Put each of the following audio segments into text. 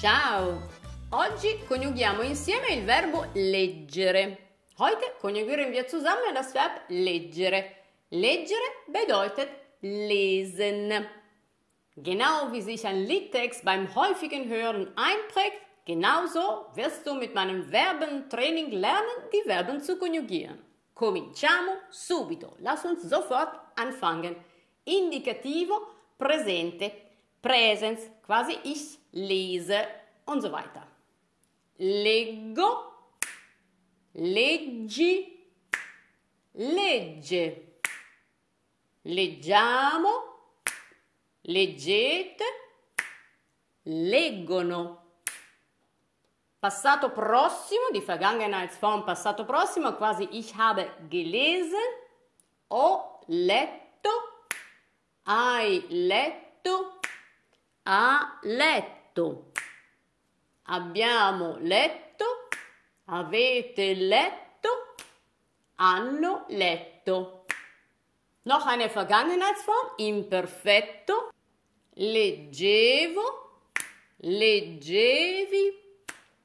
Ciao! Oggi coniughiamo insieme il verbo leggere. Heute konjugieren wir zusammen das Verb leggere. Leggere bedeutet lesen. Genau wie sich ein Liedtext beim häufigen Hören einprägt, genauso wirst du mit meinem Verbentraining lernen, die Verben zu konjugieren. Cominciamo subito. Lass uns sofort anfangen. Indikativo, Präsente, Präsens, quasi ich lese und so weiter. Leggo, leggi, legge. Leggiamo, leggete, leggono. Passato prossimo, di Vergangenheitsform passato prossimo, quasi ich habe gelesen, ho letto, hai letto, ha letto abbiamo letto, avete letto, hanno letto. Noch eine Vergangenheitsform imperfetto. Leggevo, leggevi,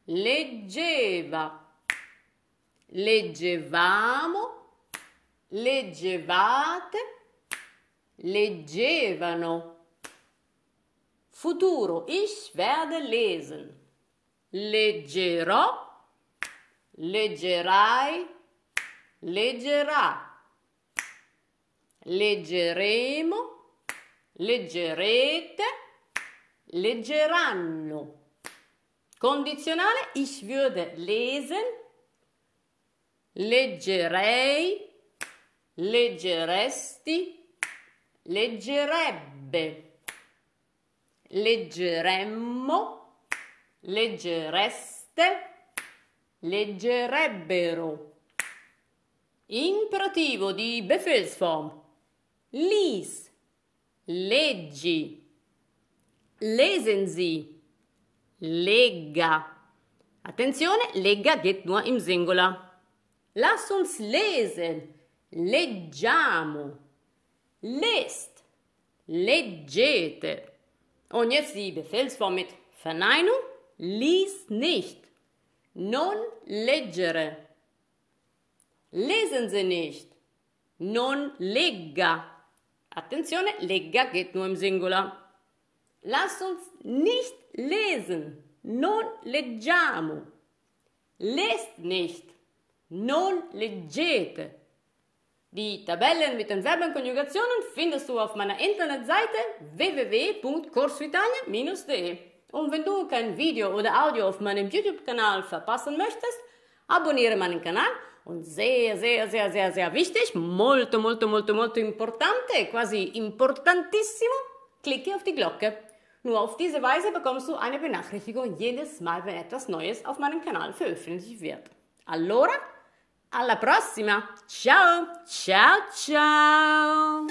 leggeva. Leggevamo, leggevate, leggevano. Futuro, ich werde lesen leggerò, leggerai, leggerà, leggeremo, leggerete, leggeranno. Condizionale, ich würde lesen, leggerei, leggeresti, leggerebbe, leggeremmo, leggereste, leggerebbero. Imperativo di Befelsform. Lis, leggi. Lesen Sie, legga. Attenzione, legga get nur im singola. Lass uns lesen, leggiamo. Lest, leggete. Und jetzt die Befehlsform mit Verneinung Lies nicht. Non leggere. Lesen Sie nicht. Non legga. Attenzione, legga geht nur im Singular. Lass uns nicht lesen. Non leggiamo. Lest nicht. Non leggete. Die Tabellen mit den Verbenkonjugationen findest du auf meiner Internetseite www.cursvitalien-de. Und wenn du kein Video oder Audio auf meinem YouTube-Kanal verpassen möchtest, abonniere meinen Kanal und sehr, sehr, sehr, sehr, sehr wichtig, molto, molto, molto, molto importante, quasi importantissimo, klicke auf die Glocke. Nur auf diese Weise bekommst du eine Benachrichtigung jedes Mal, wenn etwas Neues auf meinem Kanal veröffentlicht wird. Allora, alla prossima! Ciao, ciao, ciao!